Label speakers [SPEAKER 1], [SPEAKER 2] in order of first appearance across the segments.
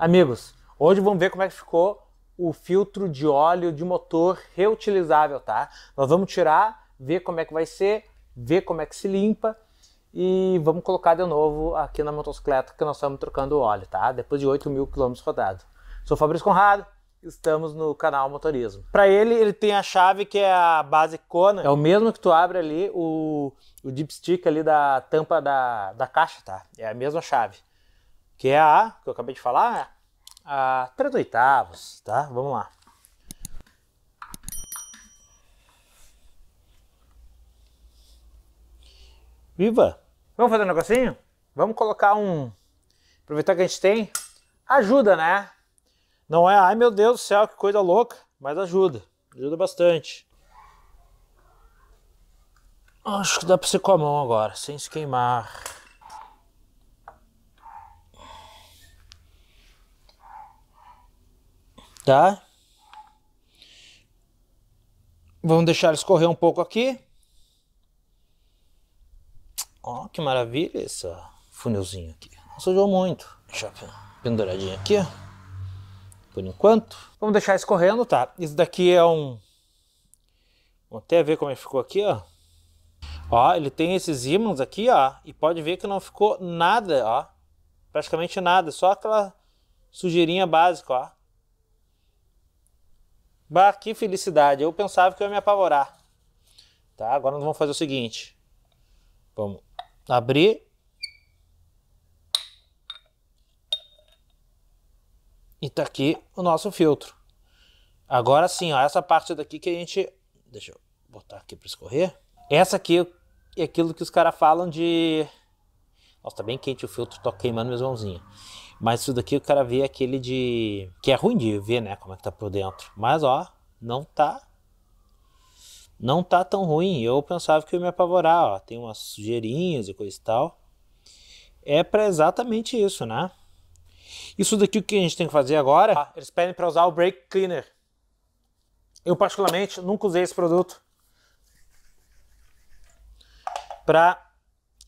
[SPEAKER 1] Amigos, hoje vamos ver como é que ficou o filtro de óleo de motor reutilizável, tá? Nós vamos tirar, ver como é que vai ser, ver como é que se limpa e vamos colocar de novo aqui na motocicleta que nós estamos trocando o óleo, tá? Depois de 8 mil quilômetros rodados. Sou Fabrício Conrado, estamos no canal Motorismo. Para ele, ele tem a chave que é a base Kona, é o mesmo que tu abre ali o, o dipstick ali da tampa da, da caixa, tá? É a mesma chave que é a, que eu acabei de falar, a 3 oitavos, tá? Vamos lá. Viva! Vamos fazer um negocinho? Vamos colocar um... Aproveitar que a gente tem ajuda, né? Não é, ai meu Deus do céu, que coisa louca, mas ajuda, ajuda bastante. Acho que dá pra ser com a mão agora, sem se queimar. Tá? Vamos deixar escorrer um pouco aqui. Ó, que maravilha esse funilzinho aqui. Não sujou muito. Deixa eu penduradinho aqui, ó. Por enquanto. Vamos deixar escorrendo, tá? Isso daqui é um... Vamos até ver como é ficou aqui, ó. Ó, ele tem esses ímãs aqui, ó. E pode ver que não ficou nada, ó. Praticamente nada. Só aquela sujeirinha básica, ó. Bah, que felicidade. Eu pensava que eu ia me apavorar. Tá? Agora nós vamos fazer o seguinte. Vamos abrir. E tá aqui o nosso filtro. Agora sim, ó, essa parte daqui que a gente... Deixa eu botar aqui para escorrer. Essa aqui é aquilo que os caras falam de... Nossa, tá bem quente o filtro, tô queimando meus mãozinhos. Mas isso daqui o cara vê aquele de. que é ruim de ver, né? Como é que tá por dentro. Mas ó, não tá. Não tá tão ruim. Eu pensava que ia me apavorar, ó. Tem umas sujeirinhas e coisa e tal. É para exatamente isso, né? Isso daqui o que a gente tem que fazer agora? Ah, eles pedem para usar o brake cleaner. Eu particularmente nunca usei esse produto para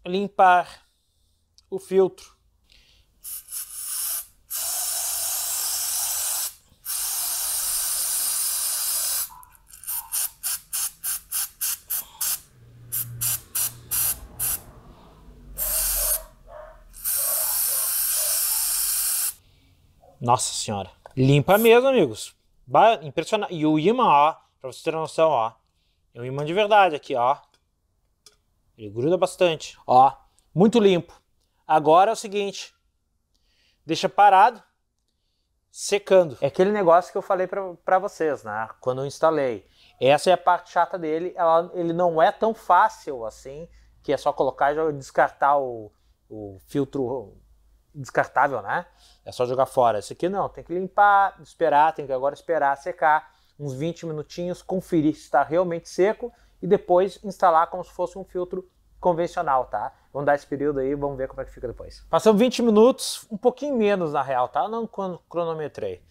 [SPEAKER 1] limpar o filtro Nossa senhora. Limpa mesmo, amigos. Impressionante. E o imã, ó, pra vocês terem noção, ó. É um imã de verdade aqui, ó. Ele gruda bastante, ó. Muito limpo. Agora é o seguinte. Deixa parado. Secando. É aquele negócio que eu falei para vocês, né? Quando eu instalei. Essa é a parte chata dele. Ela, ele não é tão fácil assim, que é só colocar e descartar o, o filtro descartável, né? É só jogar fora. Isso aqui não, tem que limpar, esperar, tem que agora esperar secar uns 20 minutinhos, conferir se está realmente seco e depois instalar como se fosse um filtro convencional, tá? Vamos dar esse período aí, vamos ver como é que fica depois. Passou 20 minutos, um pouquinho menos na real, tá? Não quando cronometrei.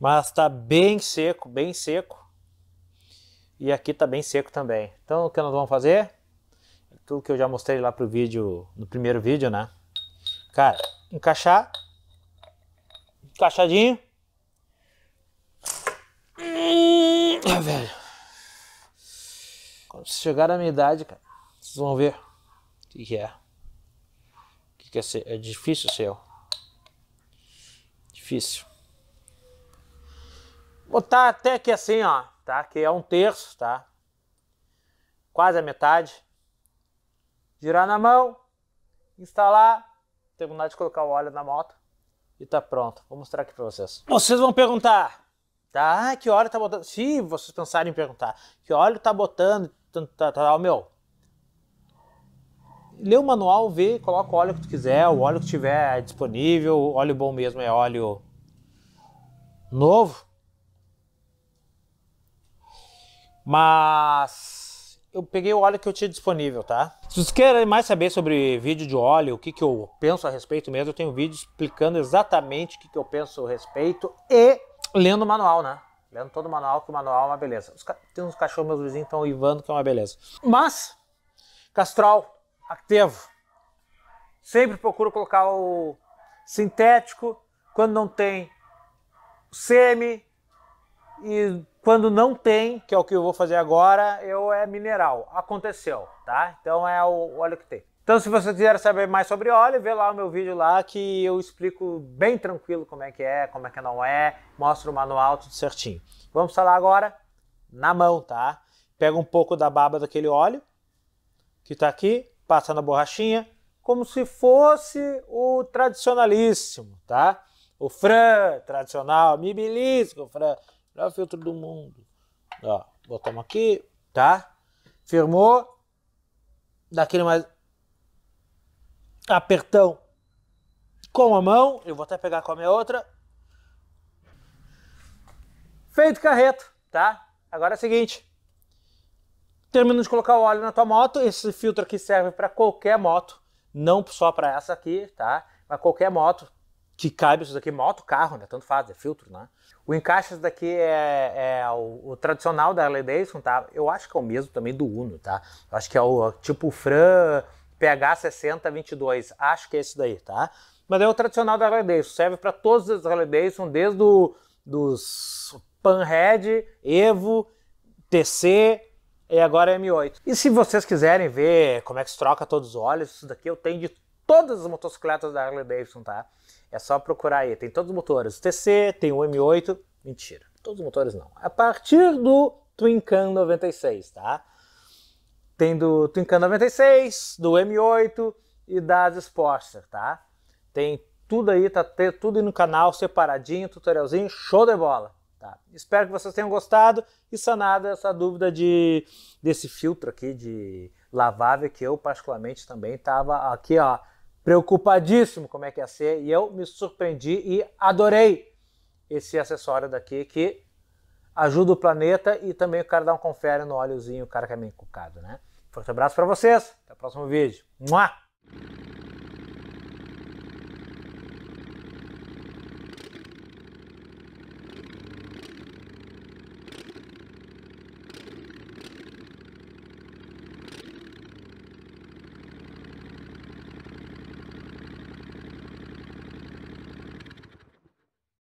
[SPEAKER 1] Mas tá bem seco, bem seco. E aqui tá bem seco também. Então o que nós vamos fazer? Tudo que eu já mostrei lá pro vídeo, no primeiro vídeo, né? Cara, encaixar. Encaixadinho. Hum, velho. Quando vocês chegarem à minha idade, cara, vocês vão ver o que, que é. O que, que é ser. É difícil ser eu. Difícil. Botar até aqui assim, ó, tá? Que é um terço, tá? Quase a metade. Girar na mão, instalar terminar de colocar o óleo na moto e tá pronto. Vou mostrar aqui pra vocês. Vocês vão perguntar, tá? Que óleo tá botando? Se vocês pensarem em perguntar, que óleo tá botando, tá, tá, tá meu. Lê o manual, vê, coloca o óleo que tu quiser, o óleo que tiver disponível, o óleo bom mesmo é óleo novo. Mas eu peguei o óleo que eu tinha disponível, tá? Se vocês querem mais saber sobre vídeo de óleo, o que, que eu penso a respeito mesmo, eu tenho um vídeo explicando exatamente o que, que eu penso a respeito e lendo o manual, né? Lendo todo o manual, que o manual é uma beleza. Tem uns cachorros meus vizinhos estão ivando, que é uma beleza. Mas, Castrol, Actevo, sempre procuro colocar o sintético, quando não tem semi, e quando não tem, que é o que eu vou fazer agora, eu é mineral. Aconteceu, tá? Então é o óleo que tem. Então, se você quiser saber mais sobre óleo, vê lá o meu vídeo lá que eu explico bem tranquilo como é que é, como é que não é, mostro o manual tudo certinho. Vamos falar agora na mão, tá? Pega um pouco da baba daquele óleo que tá aqui, passa na borrachinha, como se fosse o tradicionalíssimo, tá? O Fran tradicional, mibilisco, Fran. Melhor filtro do mundo. Ó, botamos aqui, tá? Firmou. Daquele mais apertão com a mão. Eu vou até pegar com a minha outra. Feito carreto, tá? Agora é o seguinte. Termino de colocar o óleo na tua moto. Esse filtro aqui serve para qualquer moto, não só para essa aqui, tá? Mas qualquer moto, que cabe isso daqui, é moto, carro, né? Tanto faz, é filtro, né? O encaixe daqui é, é o, o, tradicional da Harley Davidson, tá? Eu acho que é o mesmo também do Uno, tá? Eu acho que é o tipo Fran PH6022, acho que é esse daí, tá? Mas é o tradicional da Harley Davidson, serve para todas as Harley Davidson, desde o, dos Panhead, Evo, TC, e agora M8. E se vocês quiserem ver como é que se troca todos os olhos, isso daqui eu tenho de todas as motocicletas da Harley Davidson, tá? É só procurar aí. Tem todos os motores. O TC, tem o M8. Mentira, todos os motores não. A partir do Twin Can 96, tá? Tem do Twin Can 96, do M8 e das Sportster, tá? Tem tudo aí, tá tudo aí no canal, separadinho, tutorialzinho, show de bola. Tá? Espero que vocês tenham gostado e sanado essa dúvida de, desse filtro aqui de lavável que eu particularmente também tava aqui, ó, preocupadíssimo como é que ia ser e eu me surpreendi e adorei esse acessório daqui que ajuda o planeta e também o cara dá um confere no óleozinho, o cara que é meio cucado, né? Forte abraço para vocês, até o próximo vídeo. Mua!